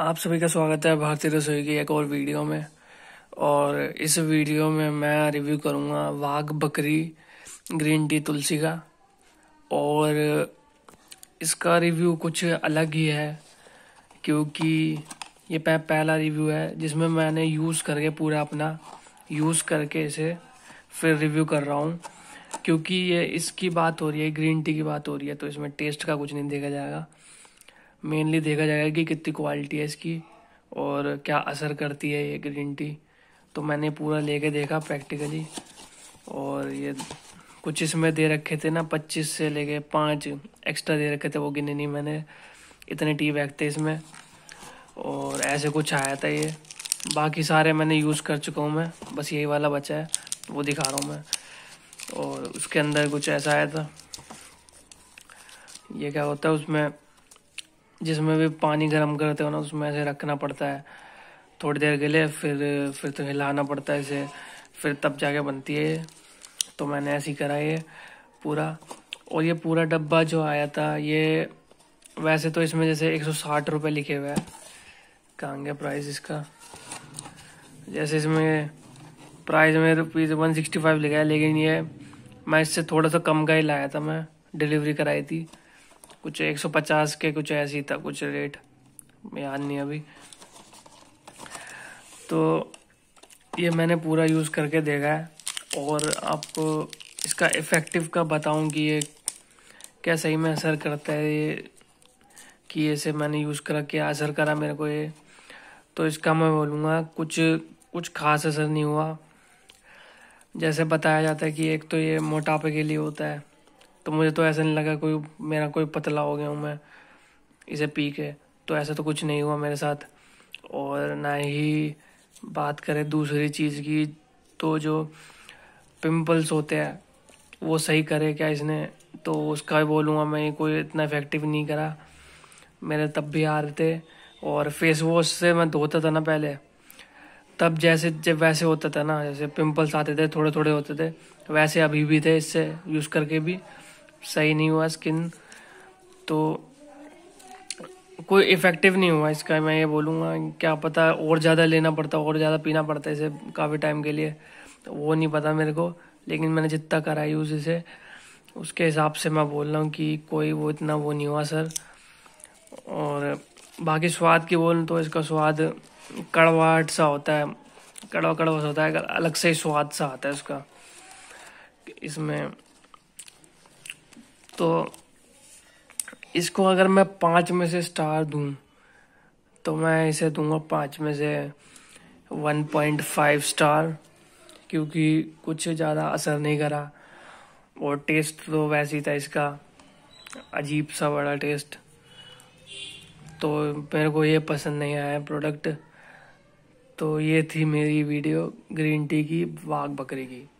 आप सभी का स्वागत है भारतीय रसोई की एक और वीडियो में और इस वीडियो में मैं रिव्यू करूँगा वाघ बकरी ग्रीन टी तुलसी का और इसका रिव्यू कुछ अलग ही है क्योंकि ये पहला रिव्यू है जिसमें मैंने यूज़ करके पूरा अपना यूज़ करके इसे फिर रिव्यू कर रहा हूँ क्योंकि ये इसकी बात हो रही है ग्रीन टी की बात हो रही है तो इसमें टेस्ट का कुछ नहीं देखा जाएगा मेनली देखा जाएगा कि कितनी क्वालिटी है इसकी और क्या असर करती है ये ग्रीन टी तो मैंने पूरा लेके देखा प्रैक्टिकली और ये कुछ इसमें दे रखे थे ना पच्चीस से लेके पाँच एक्स्ट्रा दे रखे थे वो गिने नहीं मैंने इतने टी बैग थे इसमें और ऐसे कुछ आया था ये बाकी सारे मैंने यूज़ कर चुका हूँ मैं बस यही वाला बचा है वो दिखा रहा हूँ मैं और उसके अंदर कुछ ऐसा आया था ये क्या होता है उसमें जिसमें भी पानी गर्म करते हो ना उसमें ऐसे रखना पड़ता है थोड़ी देर के लिए फिर फिर तो हिलाना पड़ता है इसे फिर तब जाके बनती है ये तो मैंने ऐसे ही करा ये पूरा और ये पूरा डब्बा जो आया था ये वैसे तो इसमें जैसे एक सौ साठ रुपये लिखे हुए हैं कहाँ गया प्राइस इसका जैसे इसमें प्राइस में रुपीज़ वन सिक्सटी फाइव लिखा है लेकिन ये मैं इससे थोड़ा सा कम का ही लाया था मैं डिलीवरी कराई थी कुछ 150 के कुछ ऐसी था कुछ रेट याद नहीं अभी तो ये मैंने पूरा यूज़ करके देखा है और आपको इसका इफ़ेक्टिव का बताऊं कि ये क्या सही में असर करता है ये कि ऐसे मैंने यूज़ करा क्या असर करा मेरे को ये तो इसका मैं बोलूँगा कुछ कुछ खास असर नहीं हुआ जैसे बताया जाता है कि एक तो ये मोटापे के लिए होता है तो मुझे तो ऐसा नहीं लगा कोई मेरा कोई पतला हो गया हूँ मैं इसे पी के तो ऐसा तो कुछ नहीं हुआ मेरे साथ और ना ही बात करें दूसरी चीज़ की तो जो पिंपल्स होते हैं वो सही करे क्या इसने तो उसका भी बोलूँगा मैं कोई इतना इफेक्टिव नहीं करा मेरे तब भी आ रहे थे और फेस वॉश से मैं धोता था ना पहले तब जैसे जब वैसे होता था ना जैसे पिंपल्स आते थे थोड़े थोड़े होते थे वैसे अभी भी थे इससे यूज़ करके भी सही नहीं हुआ स्किन तो कोई इफ़ेक्टिव नहीं हुआ इसका मैं ये बोलूँगा क्या पता और ज़्यादा लेना पड़ता और ज़्यादा पीना पड़ता है इसे काफ़ी टाइम के लिए तो वो नहीं पता मेरे को लेकिन मैंने जितना करा यूज़ इसे उसके हिसाब से मैं बोल रहा हूँ कि कोई वो इतना वो नहीं हुआ सर और बाकी स्वाद की बोल तो इसका स्वाद कड़वाहट सा होता है कड़वा कड़वा सा होता है अलग से ही स्वाद सा आता है उसका इसमें तो इसको अगर मैं पाँच में से स्टार दूँ तो मैं इसे दूंगा पाँच में से 1.5 स्टार क्योंकि कुछ ज़्यादा असर नहीं करा और टेस्ट तो वैसे ही था इसका अजीब सा बड़ा टेस्ट तो मेरे को ये पसंद नहीं आया प्रोडक्ट तो ये थी मेरी वीडियो ग्रीन टी की वाघ बकरी की